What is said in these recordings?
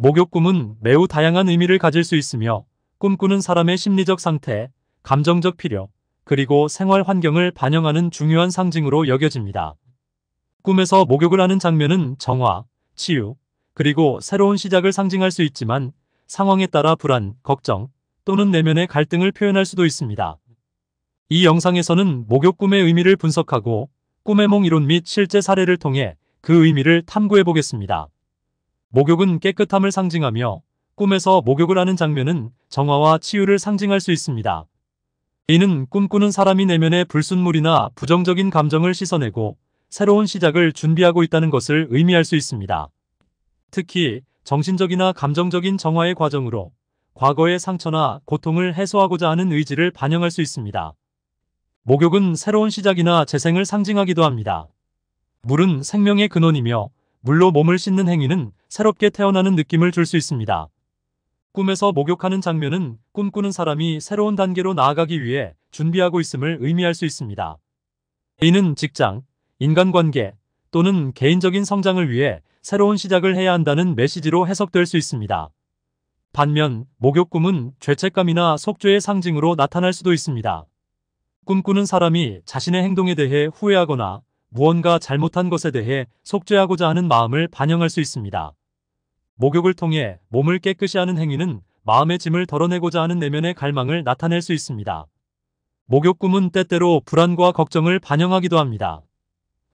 목욕 꿈은 매우 다양한 의미를 가질 수 있으며 꿈꾸는 사람의 심리적 상태, 감정적 필요, 그리고 생활 환경을 반영하는 중요한 상징으로 여겨집니다. 꿈에서 목욕을 하는 장면은 정화, 치유, 그리고 새로운 시작을 상징할 수 있지만 상황에 따라 불안, 걱정 또는 내면의 갈등을 표현할 수도 있습니다. 이 영상에서는 목욕 꿈의 의미를 분석하고 꿈의 몽 이론 및 실제 사례를 통해 그 의미를 탐구해 보겠습니다. 목욕은 깨끗함을 상징하며 꿈에서 목욕을 하는 장면은 정화와 치유를 상징할 수 있습니다. 이는 꿈꾸는 사람이 내면의 불순물이나 부정적인 감정을 씻어내고 새로운 시작을 준비하고 있다는 것을 의미할 수 있습니다. 특히 정신적이나 감정적인 정화의 과정으로 과거의 상처나 고통을 해소하고자 하는 의지를 반영할 수 있습니다. 목욕은 새로운 시작이나 재생을 상징하기도 합니다. 물은 생명의 근원이며 물로 몸을 씻는 행위는 새롭게 태어나는 느낌을 줄 수 있습니다. 꿈에서 목욕하는 장면은 꿈꾸는 사람이 새로운 단계로 나아가기 위해 준비하고 있음을 의미할 수 있습니다. 개는 직장, 인간관계 또는 개인적인 성장을 위해 새로운 시작을 해야 한다는 메시지로 해석될 수 있습니다. 반면 목욕 꿈은 죄책감이나 속죄의 상징으로 나타날 수도 있습니다. 꿈꾸는 사람이 자신의 행동에 대해 후회하거나 무언가 잘못한 것에 대해 속죄하고자 하는 마음을 반영할 수 있습니다. 목욕을 통해 몸을 깨끗이 하는 행위는 마음의 짐을 덜어내고자 하는 내면의 갈망을 나타낼 수 있습니다. 목욕 꿈은 때때로 불안과 걱정을 반영하기도 합니다.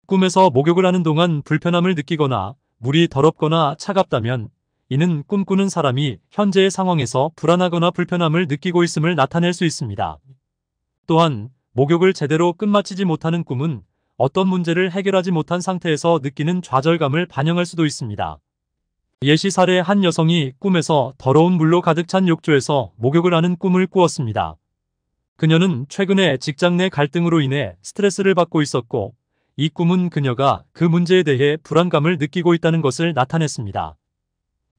꿈에서 목욕을 하는 동안 불편함을 느끼거나 물이 더럽거나 차갑다면 이는 꿈꾸는 사람이 현재의 상황에서 불안하거나 불편함을 느끼고 있음을 나타낼 수 있습니다. 또한 목욕을 제대로 끝마치지 못하는 꿈은 어떤 문제를 해결하지 못한 상태에서 느끼는 좌절감을 반영할 수도 있습니다. 예시 사례 한 여성이 꿈에서 더러운 물로 가득 찬 욕조에서 목욕을 하는 꿈을 꾸었습니다. 그녀는 최근에 직장 내 갈등으로 인해 스트레스를 받고 있었고 이 꿈은 그녀가 그 문제에 대해 불안감을 느끼고 있다는 것을 나타냈습니다.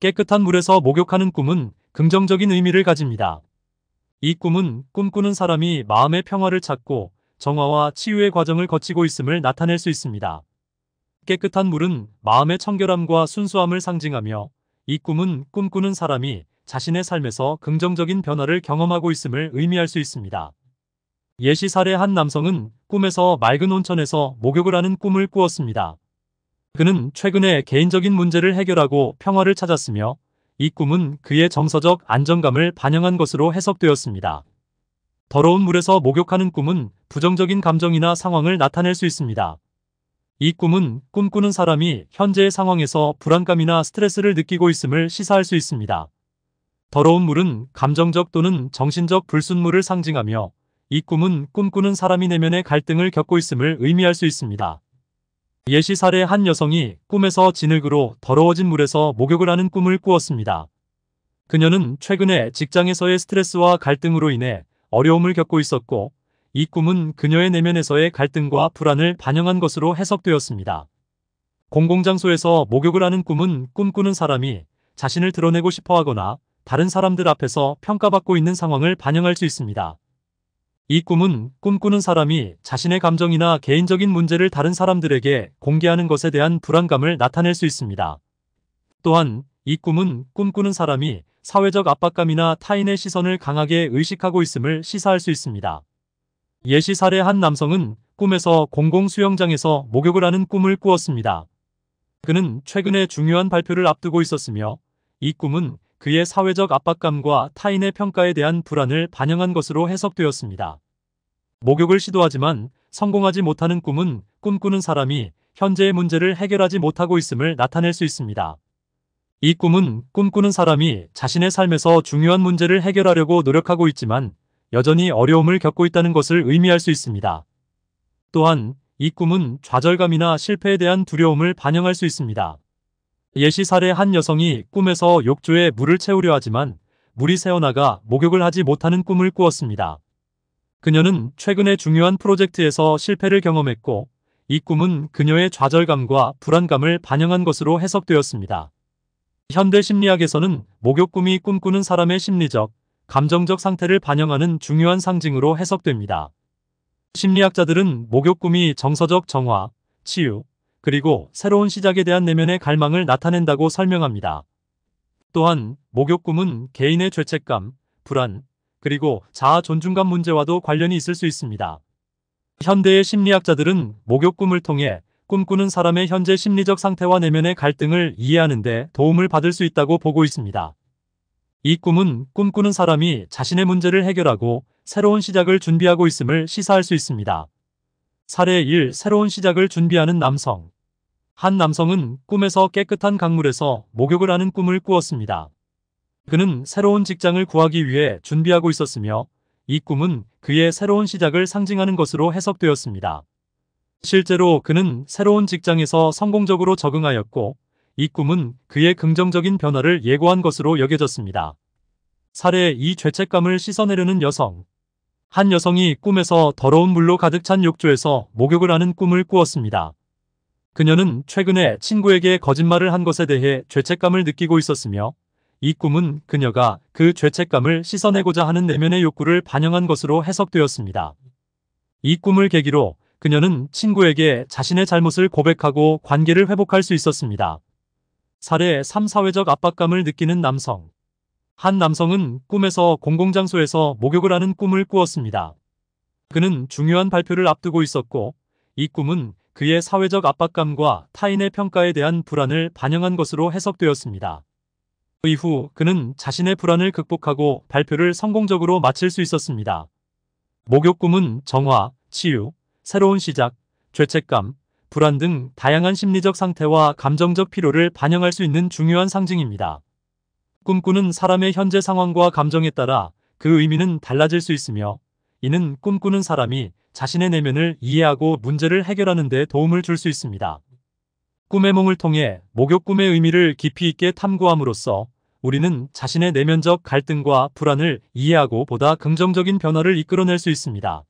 깨끗한 물에서 목욕하는 꿈은 긍정적인 의미를 가집니다. 이 꿈은 꿈꾸는 사람이 마음의 평화를 찾고 정화와 치유의 과정을 거치고 있음을 나타낼 수 있습니다. 깨끗한 물은 마음의 청결함과 순수함을 상징하며 이 꿈은 꿈꾸는 사람이 자신의 삶에서 긍정적인 변화를 경험하고 있음을 의미할 수 있습니다. 예시 사례 한 남성은 꿈에서 맑은 온천에서 목욕을 하는 꿈을 꾸었습니다. 그는 최근에 개인적인 문제를 해결하고 평화를 찾았으며 이 꿈은 그의 정서적 안정감을 반영한 것으로 해석되었습니다. 더러운 물에서 목욕하는 꿈은 부정적인 감정이나 상황을 나타낼 수 있습니다. 이 꿈은 꿈꾸는 사람이 현재의 상황에서 불안감이나 스트레스를 느끼고 있음을 시사할 수 있습니다. 더러운 물은 감정적 또는 정신적 불순물을 상징하며 이 꿈은 꿈꾸는 사람이 내면의 갈등을 겪고 있음을 의미할 수 있습니다. 예시 사례 한 여성이 꿈에서 진흙으로 더러워진 물에서 목욕을 하는 꿈을 꾸었습니다. 그녀는 최근에 직장에서의 스트레스와 갈등으로 인해 어려움을 겪고 있었고 이 꿈은 그녀의 내면에서의 갈등과 불안을 반영한 것으로 해석되었습니다. 공공장소에서 목욕을 하는 꿈은 꿈꾸는 사람이 자신을 드러내고 싶어 하거나 다른 사람들 앞에서 평가받고 있는 상황을 반영할 수 있습니다. 이 꿈은 꿈꾸는 사람이 자신의 감정이나 개인적인 문제를 다른 사람들에게 공개하는 것에 대한 불안감을 나타낼 수 있습니다. 또한 이 꿈은 꿈꾸는 사람이 사회적 압박감이나 타인의 시선을 강하게 의식하고 있음을 시사할 수 있습니다. 예시 사례 한 남성은 꿈에서 공공 수영장에서 목욕을 하는 꿈을 꾸었습니다. 그는 최근에 중요한 발표를 앞두고 있었으며 이 꿈은 그의 사회적 압박감과 타인의 평가에 대한 불안을 반영한 것으로 해석되었습니다. 목욕을 시도하지만 성공하지 못하는 꿈은 꿈꾸는 사람이 현재의 문제를 해결하지 못하고 있음을 나타낼 수 있습니다. 이 꿈은 꿈꾸는 사람이 자신의 삶에서 중요한 문제를 해결하려고 노력하고 있지만 여전히 어려움을 겪고 있다는 것을 의미할 수 있습니다. 또한 이 꿈은 좌절감이나 실패에 대한 두려움을 반영할 수 있습니다. 예시 사례 한 여성이 꿈에서 욕조에 물을 채우려 하지만 물이 새어나가 목욕을 하지 못하는 꿈을 꾸었습니다. 그녀는 최근에 중요한 프로젝트에서 실패를 경험했고 이 꿈은 그녀의 좌절감과 불안감을 반영한 것으로 해석되었습니다. 현대 심리학에서는 목욕 꿈이 꿈꾸는 사람의 심리적, 감정적 상태를 반영하는 중요한 상징으로 해석됩니다. 심리학자들은 목욕 꿈이 정서적 정화, 치유, 그리고 새로운 시작에 대한 내면의 갈망을 나타낸다고 설명합니다. 또한 목욕 꿈은 개인의 죄책감, 불안, 그리고 자아 존중감 문제와도 관련이 있을 수 있습니다. 현대의 심리학자들은 목욕 꿈을 통해 꿈꾸는 사람의 현재 심리적 상태와 내면의 갈등을 이해하는 데 도움을 받을 수 있다고 보고 있습니다. 이 꿈은 꿈꾸는 사람이 자신의 문제를 해결하고 새로운 시작을 준비하고 있음을 시사할 수 있습니다. 사례 1. 새로운 시작을 준비하는 남성 한 남성은 꿈에서 깨끗한 강물에서 목욕을 하는 꿈을 꾸었습니다. 그는 새로운 직장을 구하기 위해 준비하고 있었으며 이 꿈은 그의 새로운 시작을 상징하는 것으로 해석되었습니다. 실제로 그는 새로운 직장에서 성공적으로 적응하였고 이 꿈은 그의 긍정적인 변화를 예고한 것으로 여겨졌습니다. 사례의 이 죄책감을 씻어내려는 여성. 한 여성이 꿈에서 더러운 물로 가득 찬 욕조에서 목욕을 하는 꿈을 꾸었습니다. 그녀는 최근에 친구에게 거짓말을 한 것에 대해 죄책감을 느끼고 있었으며 이 꿈은 그녀가 그 죄책감을 씻어내고자 하는 내면의 욕구를 반영한 것으로 해석되었습니다. 이 꿈을 계기로 그녀는 친구에게 자신의 잘못을 고백하고 관계를 회복할 수 있었습니다. 사례 3. 사회적 압박감을 느끼는 남성 한 남성은 꿈에서 공공장소에서 목욕을 하는 꿈을 꾸었습니다. 그는 중요한 발표를 앞두고 있었고 이 꿈은 그의 사회적 압박감과 타인의 평가에 대한 불안을 반영한 것으로 해석되었습니다. 그 이후 그는 자신의 불안을 극복하고 발표를 성공적으로 마칠 수 있었습니다. 목욕 꿈은 정화, 치유, 새로운 시작, 죄책감, 불안 등 다양한 심리적 상태와 감정적 피로를 반영할 수 있는 중요한 상징입니다. 꿈꾸는 사람의 현재 상황과 감정에 따라 그 의미는 달라질 수 있으며 이는 꿈꾸는 사람이 자신의 내면을 이해하고 문제를 해결하는 데 도움을 줄 수 있습니다. 꿈의 몽을 통해 목욕 꿈의 의미를 깊이 있게 탐구함으로써 우리는 자신의 내면적 갈등과 불안을 이해하고 보다 긍정적인 변화를 이끌어낼 수 있습니다.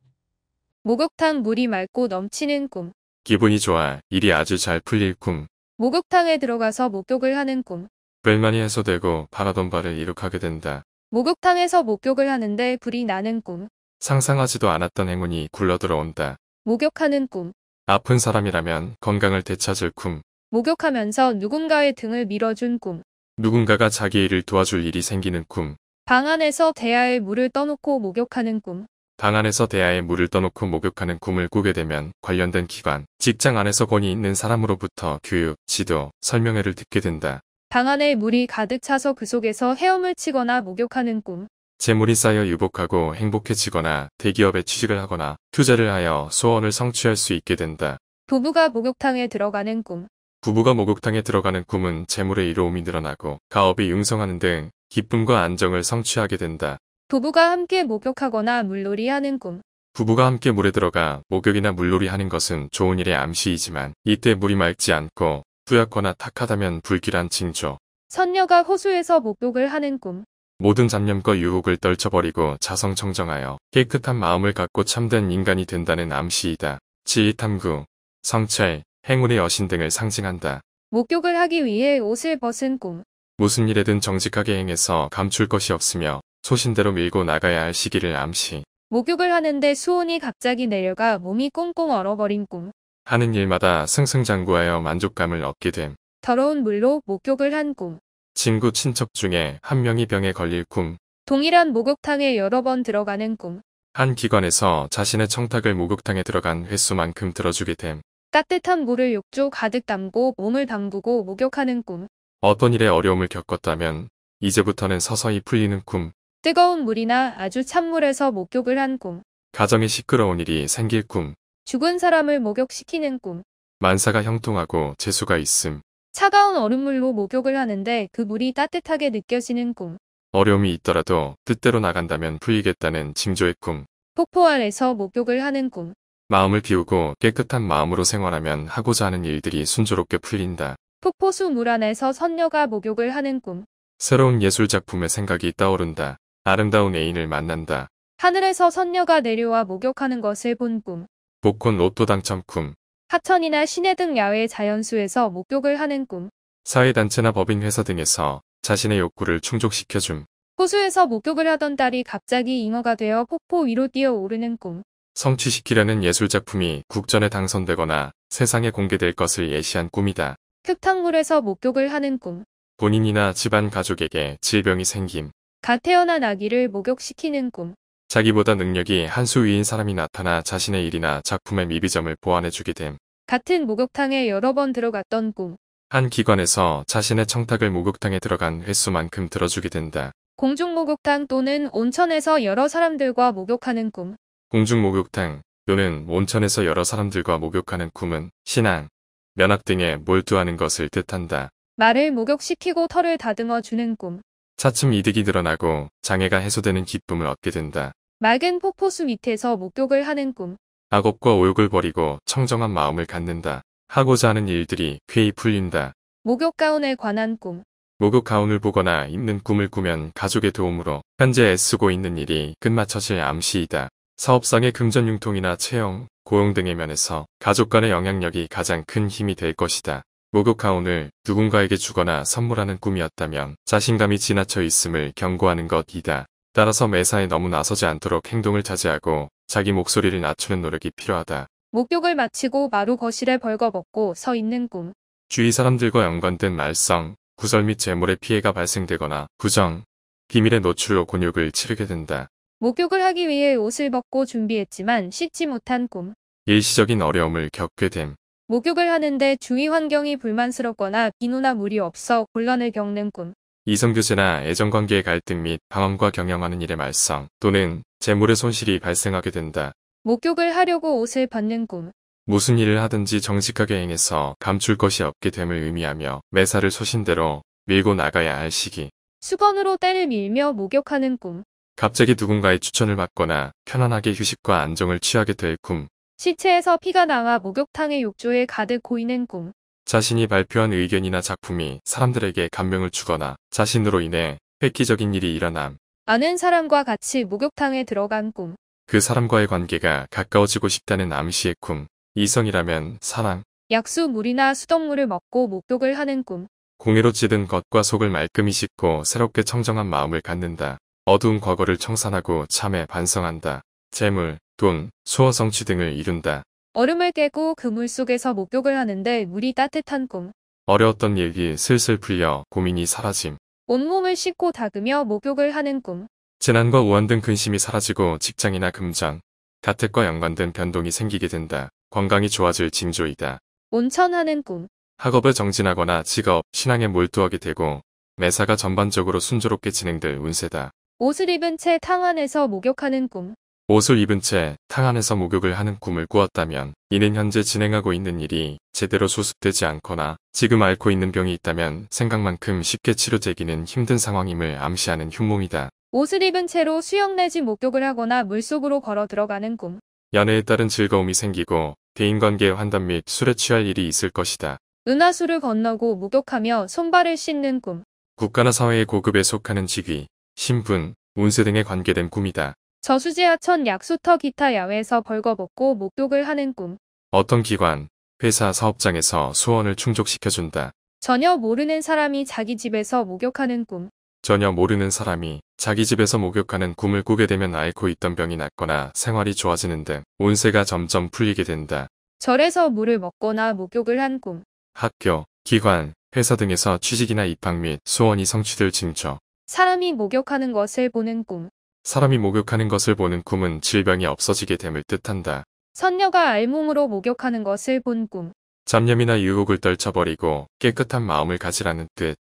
목욕탕 물이 맑고 넘치는 꿈 기분이 좋아 일이 아주 잘 풀릴 꿈. 목욕탕에 들어가서 목욕을 하는 꿈. 별만이 해소되고 바라던 바를 이룩하게 된다. 목욕탕에서 목욕을 하는데 불이 나는 꿈. 상상하지도 않았던 행운이 굴러들어온다. 목욕하는 꿈. 아픈 사람이라면 건강을 되찾을 꿈. 목욕하면서 누군가의 등을 밀어준 꿈. 누군가가 자기 일을 도와줄 일이 생기는 꿈. 방 안에서 대야에 물을 떠놓고 목욕하는 꿈. 방 안에서 대야에 물을 떠놓고 목욕하는 꿈을 꾸게 되면 관련된 기관, 직장 안에서 권위 있는 사람으로부터 교육, 지도, 설명회를 듣게 된다. 방 안에 물이 가득 차서 그 속에서 헤엄을 치거나 목욕하는 꿈. 재물이 쌓여 유복하고 행복해지거나 대기업에 취직을 하거나 투자를 하여 소원을 성취할 수 있게 된다. 부부가 목욕탕에 들어가는 꿈. 부부가 목욕탕에 들어가는 꿈은 재물의 이로움이 늘어나고 가업이 융성하는 등 기쁨과 안정을 성취하게 된다. 부부가 함께 목욕하거나 물놀이하는 꿈. 부부가 함께 물에 들어가 목욕이나 물놀이 하는 것은 좋은 일의 암시이지만 이때 물이 맑지 않고 뿌옇거나 탁하다면 불길한 징조. 선녀가 호수에서 목욕을 하는 꿈. 모든 잡념과 유혹을 떨쳐버리고 자성청정하여 깨끗한 마음을 갖고 참된 인간이 된다는 암시이다. 지휘탐구, 성찰, 행운의 여신 등을 상징한다. 목욕을 하기 위해 옷을 벗은 꿈. 무슨 일에든 정직하게 행해서 감출 것이 없으며 소신대로 밀고 나가야 할 시기를 암시. 목욕을 하는데 수온이 갑자기 내려가 몸이 꽁꽁 얼어버린 꿈. 하는 일마다 승승장구하여 만족감을 얻게 됨. 더러운 물로 목욕을 한 꿈. 친구 친척 중에 한 명이 병에 걸릴 꿈. 동일한 목욕탕에 여러 번 들어가는 꿈. 한 기관에서 자신의 청탁을 목욕탕에 들어간 횟수만큼 들어주게 됨. 따뜻한 물을 욕조 가득 담고 몸을 담그고 목욕하는 꿈. 어떤 일에 어려움을 겪었다면 이제부터는 서서히 풀리는 꿈. 뜨거운 물이나 아주 찬물에서 목욕을 한 꿈, 가정에 시끄러운 일이 생길 꿈, 죽은 사람을 목욕시키는 꿈, 만사가 형통하고 재수가 있음, 차가운 얼음물로 목욕을 하는데 그 물이 따뜻하게 느껴지는 꿈, 어려움이 있더라도 뜻대로 나간다면 풀리겠다는 징조의 꿈, 폭포 아래서 목욕을 하는 꿈, 마음을 비우고 깨끗한 마음으로 생활하면 하고자 하는 일들이 순조롭게 풀린다. 폭포수 물 안에서 선녀가 목욕을 하는 꿈, 새로운 예술 작품의 생각이 떠오른다. 아름다운 애인을 만난다. 하늘에서 선녀가 내려와 목욕하는 것을 본 꿈. 복권 로또 당첨 꿈. 하천이나 시내 등 야외 자연수에서 목욕을 하는 꿈. 사회단체나 법인회사 등에서 자신의 욕구를 충족시켜줌. 호수에서 목욕을 하던 딸이 갑자기 잉어가 되어 폭포 위로 뛰어오르는 꿈. 성취시키려는 예술작품이 국전에 당선되거나 세상에 공개될 것을 예시한 꿈이다. 흙탕물에서 목욕을 하는 꿈. 본인이나 집안 가족에게 질병이 생김. 갓 태어난 아기를 목욕시키는 꿈. 자기보다 능력이 한 수 위인 사람이 나타나 자신의 일이나 작품의 미비점을 보완해주게 됨. 같은 목욕탕에 여러 번 들어갔던 꿈. 한 기관에서 자신의 청탁을 목욕탕에 들어간 횟수만큼 들어주게 된다. 공중목욕탕 또는 온천에서 여러 사람들과 목욕하는 꿈. 공중목욕탕 또는 온천에서 여러 사람들과 목욕하는 꿈은 신앙, 면학 등에 몰두하는 것을 뜻한다. 말을 목욕시키고 털을 다듬어 주는 꿈. 차츰 이득이 늘어나고 장애가 해소되는 기쁨을 얻게 된다. 맑은 폭포수 밑에서 목욕을 하는 꿈. 악업과 오욕을 버리고 청정한 마음을 갖는다. 하고자 하는 일들이 쾌히 풀린다. 목욕 가운에 관한 꿈. 목욕 가운을 보거나 입는 꿈을 꾸면 가족의 도움으로 현재 애쓰고 있는 일이 끝마쳐질 암시이다. 사업상의 금전 융통이나 채용, 고용 등의 면에서 가족 간의 영향력이 가장 큰 힘이 될 것이다. 목욕하 운을 누군가에게 주거나 선물하는 꿈이었다면 자신감이 지나쳐 있음을 경고하는 것이다. 따라서 매사에 너무 나서지 않도록 행동을 자제하고 자기 목소리를 낮추는 노력이 필요하다. 목욕을 마치고 마루 거실에 벌거벗고 서 있는 꿈. 주위 사람들과 연관된 말썽, 구설 및 재물의 피해가 발생되거나 부정, 비밀의 노출로 곤욕을 치르게 된다. 목욕을 하기 위해 옷을 벗고 준비했지만 씻지 못한 꿈. 일시적인 어려움을 겪게 됨. 목욕을 하는데 주위 환경이 불만스럽거나 비누나 물이 없어 곤란을 겪는 꿈. 이성교제나 애정관계의 갈등 및 방언과 경영하는 일의 말썽 또는 재물의 손실이 발생하게 된다. 목욕을 하려고 옷을 벗는 꿈. 무슨 일을 하든지 정직하게 행해서 감출 것이 없게 됨을 의미하며 매사를 소신대로 밀고 나가야 할 시기. 수건으로 때를 밀며 목욕하는 꿈. 갑자기 누군가의 추천을 받거나 편안하게 휴식과 안정을 취하게 될 꿈. 시체에서 피가 나와 목욕탕의 욕조에 가득 고이는 꿈. 자신이 발표한 의견이나 작품이 사람들에게 감명을 주거나 자신으로 인해 획기적인 일이 일어남. 아는 사람과 같이 목욕탕에 들어간 꿈. 그 사람과의 관계가 가까워지고 싶다는 암시의 꿈. 이성이라면 사랑. 약수 물이나 수돗물을 먹고 목욕을 하는 꿈. 공예로 찌든 것과 속을 말끔히 씻고 새롭게 청정한 마음을 갖는다. 어두운 과거를 청산하고 참에 반성한다. 재물, 돈, 소화 성취 등을 이룬다. 얼음을 깨고 그물 속에서 목욕을 하는데 물이 따뜻한 꿈. 어려웠던 일기 슬슬 풀려 고민이 사라짐. 온몸을 씻고 닦으며 목욕을 하는 꿈. 재난과 우한등 근심이 사라지고 직장이나 금전, 가택과 연관된 변동이 생기게 된다. 건강이 좋아질 징조이다. 온천하는 꿈. 학업을 정진하거나 직업, 신앙에 몰두하게 되고 매사가 전반적으로 순조롭게 진행될 운세다. 옷을 입은 채 탕 안에서 목욕하는 꿈. 옷을 입은 채 탕 안에서 목욕을 하는 꿈을 꾸었다면 이는 현재 진행하고 있는 일이 제대로 수습되지 않거나 지금 앓고 있는 병이 있다면 생각만큼 쉽게 치료되기는 힘든 상황임을 암시하는 흉몽이다. 옷을 입은 채로 수영 내지 목욕을 하거나 물속으로 걸어 들어가는 꿈. 연애에 따른 즐거움이 생기고 대인관계 환담 및 술에 취할 일이 있을 것이다. 은하수를 건너고 목욕하며 손발을 씻는 꿈. 국가나 사회의 고급에 속하는 직위, 신분, 운세 등에 관계된 꿈이다. 저수지 하천 약수터 기타 야외에서 벌거벗고 목욕을 하는 꿈. 어떤 기관, 회사 사업장에서 수원을 충족시켜준다. 전혀 모르는 사람이 자기 집에서 목욕하는 꿈. 전혀 모르는 사람이 자기 집에서 목욕하는 꿈을 꾸게 되면 앓고 있던 병이 낫거나 생활이 좋아지는 등 온세가 점점 풀리게 된다. 절에서 물을 먹거나 목욕을 한 꿈. 학교, 기관, 회사 등에서 취직이나 입학 및수원이 성취될 징조. 사람이 목욕하는 것을 보는 꿈. 사람이 목욕하는 것을 보는 꿈은 질병이 없어지게 됨을 뜻한다. 선녀가 알몸으로 목욕하는 것을 본 꿈. 잡념이나 유혹을 떨쳐버리고 깨끗한 마음을 가지라는 뜻.